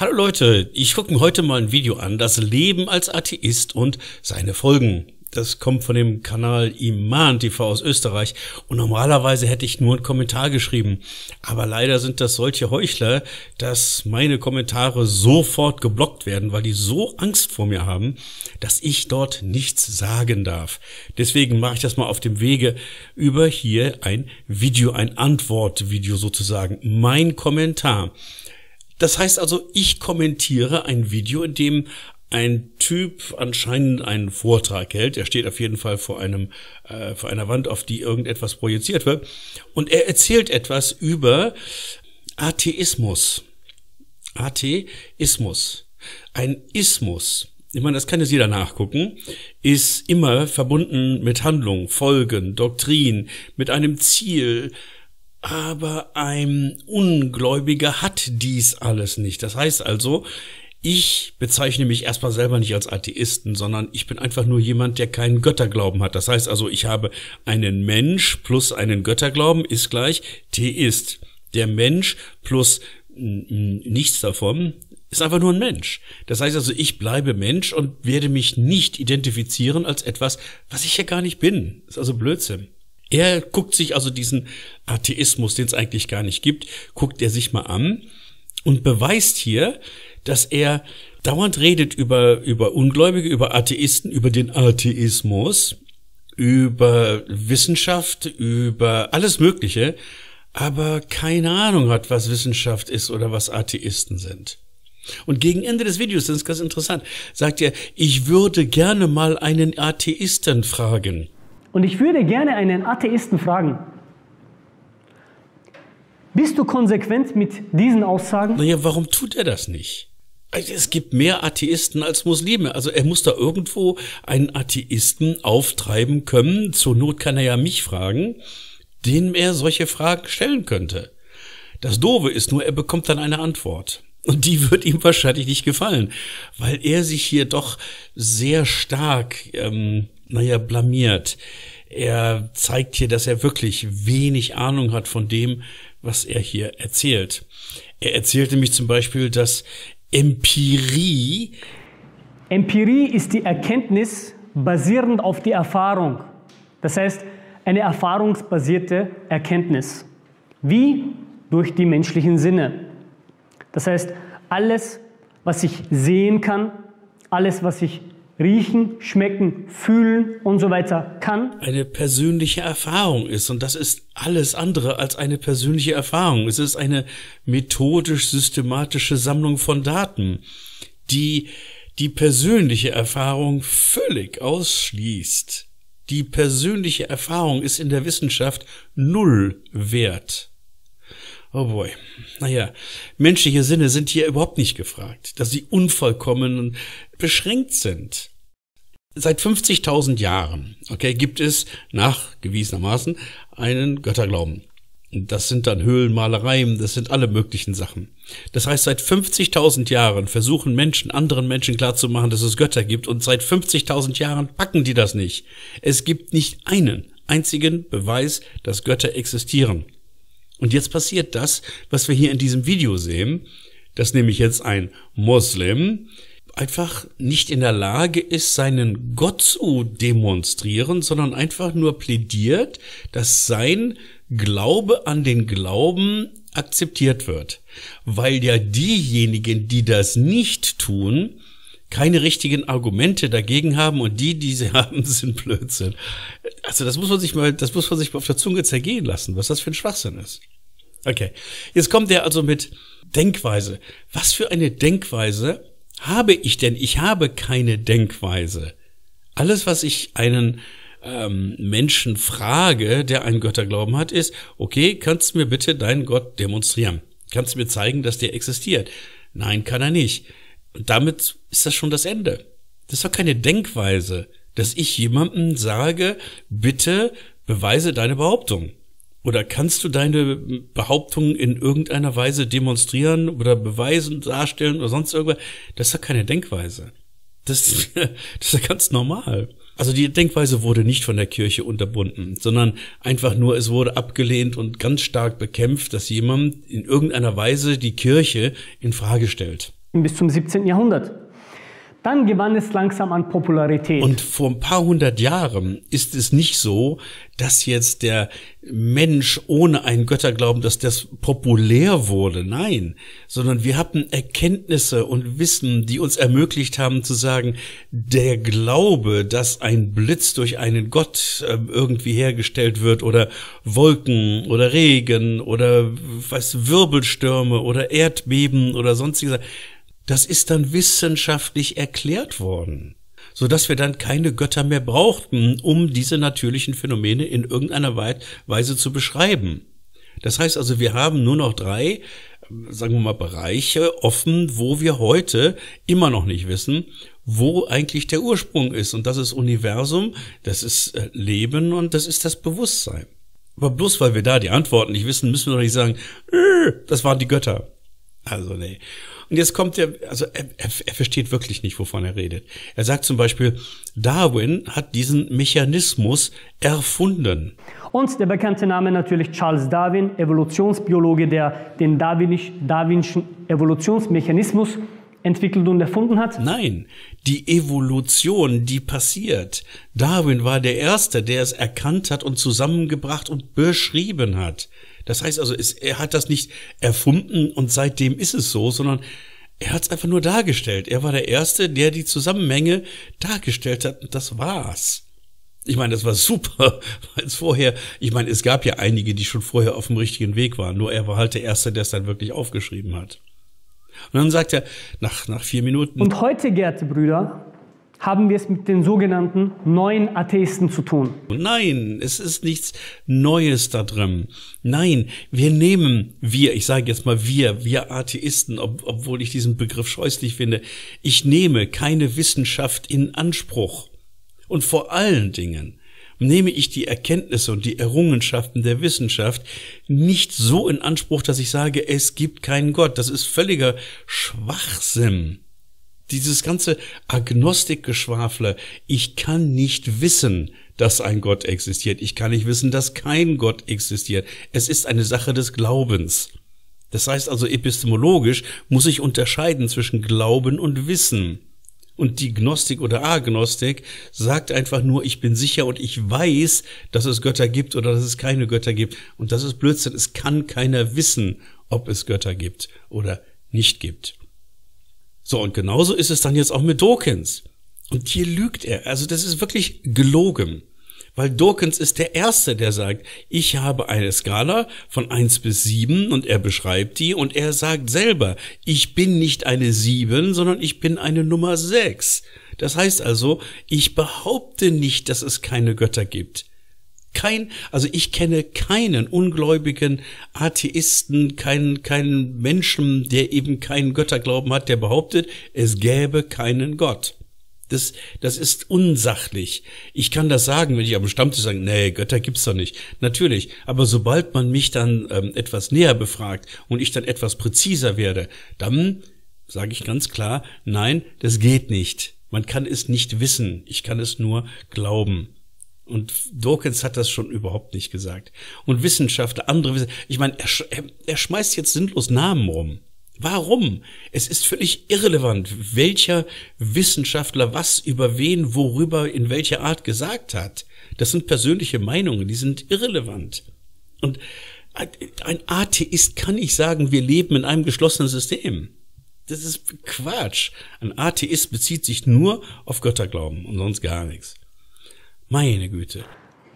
Hallo Leute, ich gucke mir heute mal ein Video an, das Leben als Atheist und seine Folgen. Das kommt von dem Kanal Iman TV aus Österreich und normalerweise hätte ich nur einen Kommentar geschrieben. Aber leider sind das solche Heuchler, dass meine Kommentare sofort geblockt werden, weil die so Angst vor mir haben, dass ich dort nichts sagen darf. Deswegen mache ich das mal auf dem Wege über hier ein Video, ein Antwortvideo sozusagen. Mein Kommentar. Das heißt also, ich kommentiere ein Video, in dem ein Typ anscheinend einen Vortrag hält. Er steht auf jeden Fall vor einem äh, vor einer Wand, auf die irgendetwas projiziert wird, und er erzählt etwas über Atheismus. Atheismus. Ein Ismus. Ich meine, das kann jetzt jeder nachgucken, ist immer verbunden mit Handlung, Folgen, Doktrin, mit einem Ziel, aber ein Ungläubiger hat dies alles nicht. Das heißt also, ich bezeichne mich erstmal selber nicht als Atheisten, sondern ich bin einfach nur jemand, der keinen Götterglauben hat. Das heißt also, ich habe einen Mensch plus einen Götterglauben ist gleich Theist. Der Mensch plus nichts davon ist einfach nur ein Mensch. Das heißt also, ich bleibe Mensch und werde mich nicht identifizieren als etwas, was ich ja gar nicht bin. Das ist also Blödsinn. Er guckt sich also diesen Atheismus, den es eigentlich gar nicht gibt, guckt er sich mal an und beweist hier, dass er dauernd redet über, über Ungläubige, über Atheisten, über den Atheismus, über Wissenschaft, über alles Mögliche, aber keine Ahnung hat, was Wissenschaft ist oder was Atheisten sind. Und gegen Ende des Videos, das ist ganz interessant, sagt er, ich würde gerne mal einen Atheisten fragen. Und ich würde gerne einen Atheisten fragen, bist du konsequent mit diesen Aussagen? Naja, warum tut er das nicht? Also es gibt mehr Atheisten als Muslime. Also er muss da irgendwo einen Atheisten auftreiben können. Zur Not kann er ja mich fragen, dem er solche Fragen stellen könnte. Das Doofe ist nur, er bekommt dann eine Antwort. Und die wird ihm wahrscheinlich nicht gefallen, weil er sich hier doch sehr stark ähm, naja, blamiert. Er zeigt hier, dass er wirklich wenig Ahnung hat von dem, was er hier erzählt. Er erzählte mich zum Beispiel, dass Empirie. Empirie ist die Erkenntnis basierend auf die Erfahrung. Das heißt, eine erfahrungsbasierte Erkenntnis. Wie? Durch die menschlichen Sinne. Das heißt, alles, was ich sehen kann, alles, was ich riechen, schmecken, fühlen und so weiter kann. Eine persönliche Erfahrung ist und das ist alles andere als eine persönliche Erfahrung. Es ist eine methodisch systematische Sammlung von Daten, die die persönliche Erfahrung völlig ausschließt. Die persönliche Erfahrung ist in der Wissenschaft null wert. Oh boy. Naja, menschliche Sinne sind hier überhaupt nicht gefragt, dass sie unvollkommen und beschränkt sind. Seit 50.000 Jahren, okay, gibt es nachgewiesenermaßen einen Götterglauben. Das sind dann Höhlenmalereien, das sind alle möglichen Sachen. Das heißt, seit 50.000 Jahren versuchen Menschen, anderen Menschen klarzumachen, dass es Götter gibt und seit 50.000 Jahren packen die das nicht. Es gibt nicht einen einzigen Beweis, dass Götter existieren. Und jetzt passiert das, was wir hier in diesem Video sehen, dass nämlich jetzt ein Muslim einfach nicht in der Lage ist, seinen Gott zu demonstrieren, sondern einfach nur plädiert, dass sein Glaube an den Glauben akzeptiert wird. Weil ja diejenigen, die das nicht tun, keine richtigen Argumente dagegen haben und die, die sie haben, sind Blödsinn. Also das muss man sich mal, das muss man sich mal auf der Zunge zergehen lassen, was das für ein Schwachsinn ist. Okay, jetzt kommt er also mit Denkweise. Was für eine Denkweise habe ich denn? Ich habe keine Denkweise. Alles, was ich einen ähm, Menschen frage, der einen Götterglauben hat, ist, okay, kannst du mir bitte deinen Gott demonstrieren? Kannst du mir zeigen, dass der existiert? Nein, kann er nicht. Und damit ist das schon das Ende. Das ist doch keine Denkweise, dass ich jemandem sage, bitte beweise deine Behauptung. Oder kannst du deine Behauptung in irgendeiner Weise demonstrieren oder beweisen, darstellen oder sonst irgendwas? Das ist ja keine Denkweise. Das, mhm. das ist ja ganz normal. Also die Denkweise wurde nicht von der Kirche unterbunden, sondern einfach nur, es wurde abgelehnt und ganz stark bekämpft, dass jemand in irgendeiner Weise die Kirche in Frage stellt bis zum 17. Jahrhundert. Dann gewann es langsam an Popularität. Und vor ein paar hundert Jahren ist es nicht so, dass jetzt der Mensch ohne einen Götterglauben, dass das populär wurde. Nein, sondern wir hatten Erkenntnisse und Wissen, die uns ermöglicht haben zu sagen, der Glaube, dass ein Blitz durch einen Gott ähm, irgendwie hergestellt wird oder Wolken oder Regen oder was Wirbelstürme oder Erdbeben oder sonstiges, das ist dann wissenschaftlich erklärt worden, so dass wir dann keine Götter mehr brauchten, um diese natürlichen Phänomene in irgendeiner Weise zu beschreiben. Das heißt also, wir haben nur noch drei, sagen wir mal, Bereiche offen, wo wir heute immer noch nicht wissen, wo eigentlich der Ursprung ist. Und das ist Universum, das ist äh, Leben und das ist das Bewusstsein. Aber bloß weil wir da die Antworten nicht wissen, müssen wir doch nicht sagen, äh, das waren die Götter. Also nee. Und jetzt kommt er, also er, er, er versteht wirklich nicht, wovon er redet. Er sagt zum Beispiel, Darwin hat diesen Mechanismus erfunden. Und der bekannte Name natürlich Charles Darwin, Evolutionsbiologe, der den darwinischen Evolutionsmechanismus entwickelt und erfunden hat? Nein, die Evolution, die passiert. Darwin war der Erste, der es erkannt hat und zusammengebracht und beschrieben hat. Das heißt also, es, er hat das nicht erfunden und seitdem ist es so, sondern er hat es einfach nur dargestellt. Er war der Erste, der die Zusammenmenge dargestellt hat und das war's. Ich meine, das war super, weil es vorher, ich meine, es gab ja einige, die schon vorher auf dem richtigen Weg waren, nur er war halt der Erste, der es dann wirklich aufgeschrieben hat. Und dann sagt er, nach, nach vier Minuten. Und heute, geehrte Brüder, haben wir es mit den sogenannten neuen Atheisten zu tun. Nein, es ist nichts Neues da drin. Nein, wir nehmen wir, ich sage jetzt mal wir, wir Atheisten, ob, obwohl ich diesen Begriff scheußlich finde, ich nehme keine Wissenschaft in Anspruch. Und vor allen Dingen nehme ich die Erkenntnisse und die Errungenschaften der Wissenschaft nicht so in Anspruch, dass ich sage, es gibt keinen Gott. Das ist völliger Schwachsinn dieses ganze Agnostikgeschwafle, ich kann nicht wissen, dass ein Gott existiert. Ich kann nicht wissen, dass kein Gott existiert. Es ist eine Sache des Glaubens. Das heißt also, epistemologisch muss ich unterscheiden zwischen Glauben und Wissen. Und die Gnostik oder Agnostik sagt einfach nur, ich bin sicher und ich weiß, dass es Götter gibt oder dass es keine Götter gibt. Und das ist Blödsinn. Es kann keiner wissen, ob es Götter gibt oder nicht gibt. So, und genauso ist es dann jetzt auch mit Dawkins. Und hier lügt er. Also das ist wirklich gelogen. Weil Dawkins ist der Erste, der sagt, ich habe eine Skala von eins bis sieben und er beschreibt die und er sagt selber, ich bin nicht eine sieben, sondern ich bin eine Nummer sechs. Das heißt also, ich behaupte nicht, dass es keine Götter gibt. Kein, also ich kenne keinen ungläubigen Atheisten, keinen, keinen Menschen, der eben keinen Götterglauben hat, der behauptet, es gäbe keinen Gott. Das, das ist unsachlich. Ich kann das sagen, wenn ich am Stammtisch sage, nee, Götter gibt's doch nicht. Natürlich, aber sobald man mich dann ähm, etwas näher befragt und ich dann etwas präziser werde, dann sage ich ganz klar, nein, das geht nicht. Man kann es nicht wissen. Ich kann es nur glauben. Und Dawkins hat das schon überhaupt nicht gesagt. Und Wissenschaftler, andere Wissenschaftler, ich meine, er, er, schmeißt jetzt sinnlos Namen rum. Warum? Es ist völlig irrelevant, welcher Wissenschaftler was über wen, worüber, in welcher Art gesagt hat. Das sind persönliche Meinungen, die sind irrelevant. Und ein Atheist kann nicht sagen, wir leben in einem geschlossenen System. Das ist Quatsch. Ein Atheist bezieht sich nur auf Götterglauben und sonst gar nichts. Meine Güte.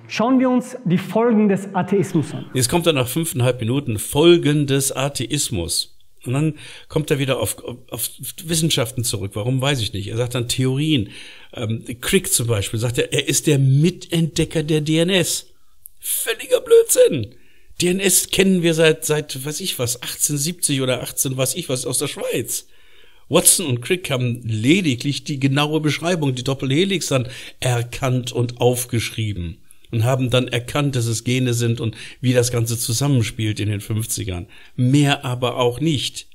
Schauen wir uns die Folgen des Atheismus an. Jetzt kommt er nach fünfeinhalb Minuten Folgen des Atheismus. Und dann kommt er wieder auf, auf, auf Wissenschaften zurück. Warum weiß ich nicht. Er sagt dann Theorien. Ähm, Crick zum Beispiel sagt er, er ist der Mitentdecker der DNS. Völliger Blödsinn. DNS kennen wir seit, seit, weiß ich was, 1870 oder 18, was ich was aus der Schweiz. Watson und Crick haben lediglich die genaue Beschreibung, die Doppelhelix dann erkannt und aufgeschrieben und haben dann erkannt, dass es Gene sind und wie das Ganze zusammenspielt in den 50ern. Mehr aber auch nicht.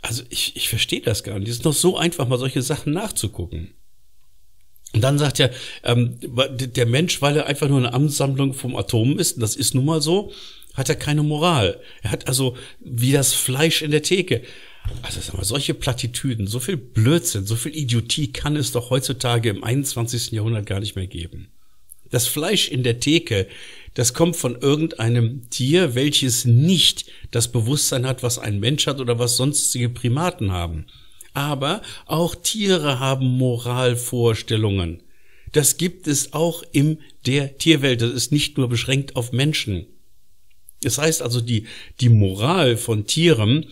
Also ich, ich verstehe das gar nicht. Es ist noch so einfach, mal solche Sachen nachzugucken. Und dann sagt er, ähm, der Mensch, weil er einfach nur eine Ansammlung vom Atomen ist, und das ist nun mal so, hat er keine Moral. Er hat also wie das Fleisch in der Theke. Also sag mal, solche Plattitüden, so viel Blödsinn, so viel Idiotie kann es doch heutzutage im 21. Jahrhundert gar nicht mehr geben. Das Fleisch in der Theke, das kommt von irgendeinem Tier, welches nicht das Bewusstsein hat, was ein Mensch hat oder was sonstige Primaten haben. Aber auch Tiere haben Moralvorstellungen. Das gibt es auch in der Tierwelt. Das ist nicht nur beschränkt auf Menschen. Das heißt also, die, die Moral von Tieren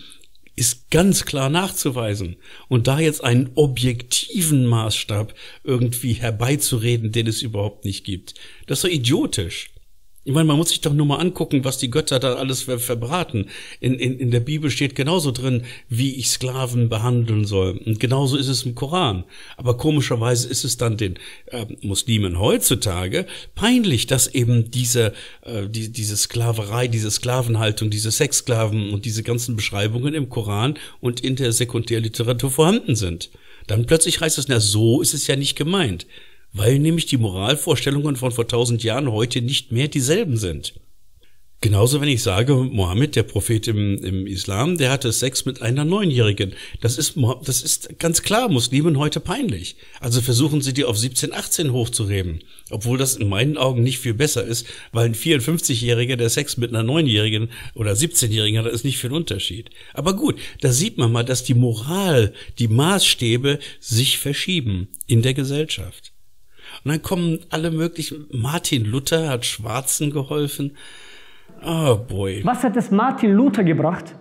ist ganz klar nachzuweisen. Und da jetzt einen objektiven Maßstab irgendwie herbeizureden, den es überhaupt nicht gibt, das ist doch idiotisch. Ich meine, man muss sich doch nur mal angucken, was die Götter da alles verbraten. In, in, in der Bibel steht genauso drin, wie ich Sklaven behandeln soll. Und genauso ist es im Koran. Aber komischerweise ist es dann den äh, Muslimen heutzutage peinlich, dass eben diese, äh, die, diese Sklaverei, diese Sklavenhaltung, diese Sexsklaven und diese ganzen Beschreibungen im Koran und in der Sekundärliteratur vorhanden sind. Dann plötzlich heißt es, na so ist es ja nicht gemeint weil nämlich die Moralvorstellungen von vor tausend Jahren heute nicht mehr dieselben sind. Genauso, wenn ich sage, Mohammed, der Prophet im, im Islam, der hatte Sex mit einer Neunjährigen. Das ist, das ist ganz klar Muslimen heute peinlich. Also versuchen sie, die auf 17, 18 hochzureben. Obwohl das in meinen Augen nicht viel besser ist, weil ein 54-Jähriger, der Sex mit einer Neunjährigen oder 17-Jährigen hat, ist nicht viel Unterschied. Aber gut, da sieht man mal, dass die Moral, die Maßstäbe sich verschieben in der Gesellschaft. Und dann kommen alle möglichen. Martin Luther hat Schwarzen geholfen. Oh boy. Was hat es Martin Luther gebracht,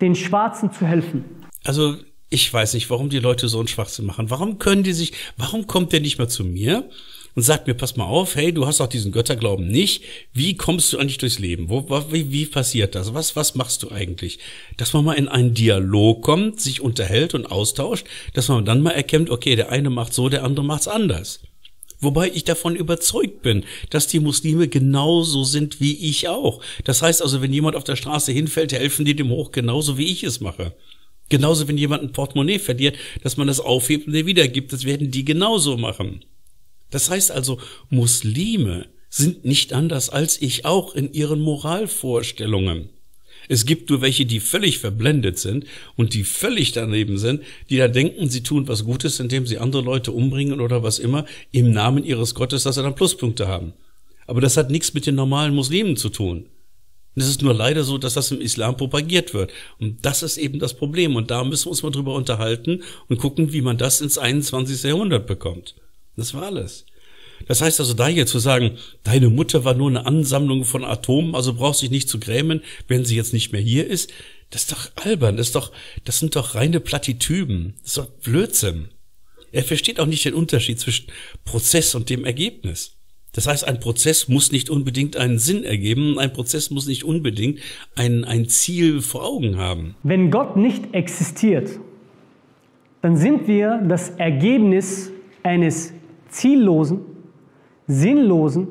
den Schwarzen zu helfen? Also ich weiß nicht, warum die Leute so einen Schwachsinn machen. Warum können die sich, warum kommt der nicht mal zu mir und sagt mir, pass mal auf, hey, du hast auch diesen Götterglauben nicht. Wie kommst du eigentlich durchs Leben? Wo, wie, wie passiert das? Was, was machst du eigentlich? Dass man mal in einen Dialog kommt, sich unterhält und austauscht, dass man dann mal erkennt, okay, der eine macht so, der andere macht's anders. Wobei ich davon überzeugt bin, dass die Muslime genauso sind wie ich auch. Das heißt also, wenn jemand auf der Straße hinfällt, helfen die dem hoch, genauso wie ich es mache. Genauso, wenn jemand ein Portemonnaie verliert, dass man das aufhebt und der wiedergibt, das werden die genauso machen. Das heißt also, Muslime sind nicht anders als ich auch in ihren Moralvorstellungen. Es gibt nur welche, die völlig verblendet sind und die völlig daneben sind, die da denken, sie tun was Gutes, indem sie andere Leute umbringen oder was immer, im Namen ihres Gottes, dass sie dann Pluspunkte haben. Aber das hat nichts mit den normalen Muslimen zu tun. Und es ist nur leider so, dass das im Islam propagiert wird. Und das ist eben das Problem. Und da müssen wir uns mal drüber unterhalten und gucken, wie man das ins 21. Jahrhundert bekommt. Das war alles. Das heißt also, da jetzt zu sagen, deine Mutter war nur eine Ansammlung von Atomen, also brauchst dich nicht zu grämen, wenn sie jetzt nicht mehr hier ist, das ist doch albern, das ist doch, das sind doch reine Plattitüben, das ist doch Blödsinn. Er versteht auch nicht den Unterschied zwischen Prozess und dem Ergebnis. Das heißt, ein Prozess muss nicht unbedingt einen Sinn ergeben, ein Prozess muss nicht unbedingt ein, ein Ziel vor Augen haben. Wenn Gott nicht existiert, dann sind wir das Ergebnis eines ziellosen, sinnlosen,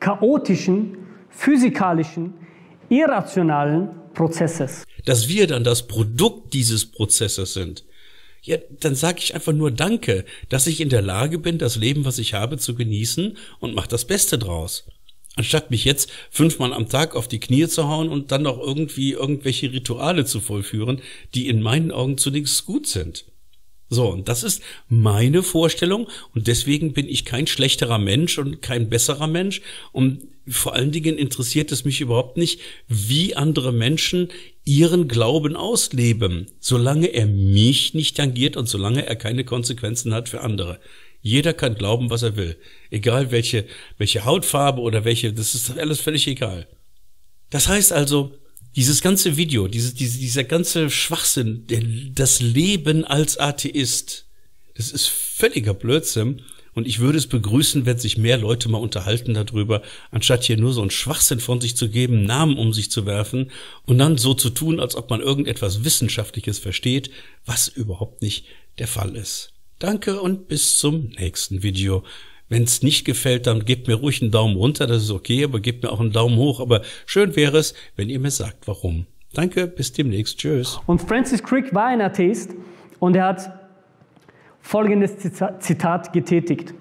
chaotischen, physikalischen, irrationalen Prozesses. Dass wir dann das Produkt dieses Prozesses sind. Ja, dann sage ich einfach nur Danke, dass ich in der Lage bin, das Leben, was ich habe, zu genießen und mach das Beste draus. Anstatt mich jetzt fünfmal am Tag auf die Knie zu hauen und dann noch irgendwie irgendwelche Rituale zu vollführen, die in meinen Augen zunächst gut sind. So, und das ist meine Vorstellung und deswegen bin ich kein schlechterer Mensch und kein besserer Mensch und vor allen Dingen interessiert es mich überhaupt nicht, wie andere Menschen ihren Glauben ausleben, solange er mich nicht tangiert und solange er keine Konsequenzen hat für andere. Jeder kann glauben, was er will. Egal welche, welche Hautfarbe oder welche, das ist alles völlig egal. Das heißt also, dieses ganze Video, diese, diese, dieser ganze Schwachsinn, das Leben als Atheist, das ist völliger Blödsinn. Und ich würde es begrüßen, wenn sich mehr Leute mal unterhalten darüber, anstatt hier nur so einen Schwachsinn von sich zu geben, Namen um sich zu werfen und dann so zu tun, als ob man irgendetwas Wissenschaftliches versteht, was überhaupt nicht der Fall ist. Danke und bis zum nächsten Video. Wenn es nicht gefällt, dann gebt mir ruhig einen Daumen runter, das ist okay, aber gebt mir auch einen Daumen hoch. Aber schön wäre es, wenn ihr mir sagt, warum. Danke, bis demnächst. Tschüss. Und Francis Crick war ein Atheist und er hat folgendes Zitat getätigt.